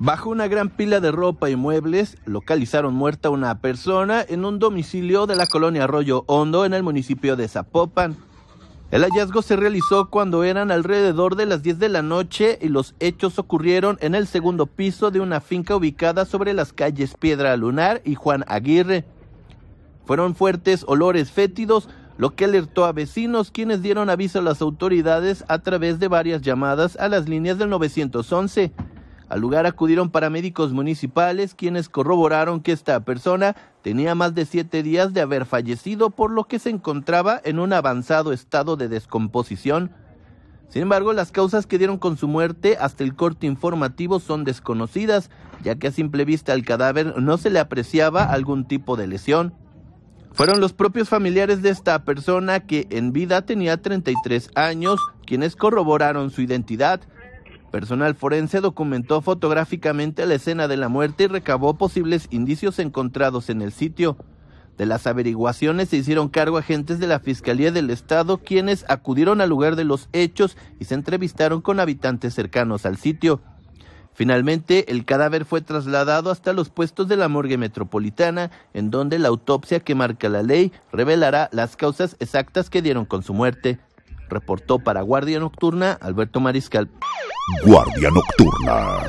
Bajo una gran pila de ropa y muebles, localizaron muerta una persona en un domicilio de la colonia Arroyo Hondo en el municipio de Zapopan. El hallazgo se realizó cuando eran alrededor de las 10 de la noche y los hechos ocurrieron en el segundo piso de una finca ubicada sobre las calles Piedra Lunar y Juan Aguirre. Fueron fuertes olores fétidos, lo que alertó a vecinos quienes dieron aviso a las autoridades a través de varias llamadas a las líneas del 911. Al lugar acudieron paramédicos municipales quienes corroboraron que esta persona tenía más de siete días de haber fallecido por lo que se encontraba en un avanzado estado de descomposición. Sin embargo, las causas que dieron con su muerte hasta el corte informativo son desconocidas, ya que a simple vista al cadáver no se le apreciaba algún tipo de lesión. Fueron los propios familiares de esta persona que en vida tenía 33 años quienes corroboraron su identidad. Personal forense documentó fotográficamente la escena de la muerte y recabó posibles indicios encontrados en el sitio. De las averiguaciones se hicieron cargo agentes de la Fiscalía del Estado, quienes acudieron al lugar de los hechos y se entrevistaron con habitantes cercanos al sitio. Finalmente, el cadáver fue trasladado hasta los puestos de la morgue metropolitana, en donde la autopsia que marca la ley revelará las causas exactas que dieron con su muerte. Reportó para Guardia Nocturna Alberto Mariscal. Guardia Nocturna.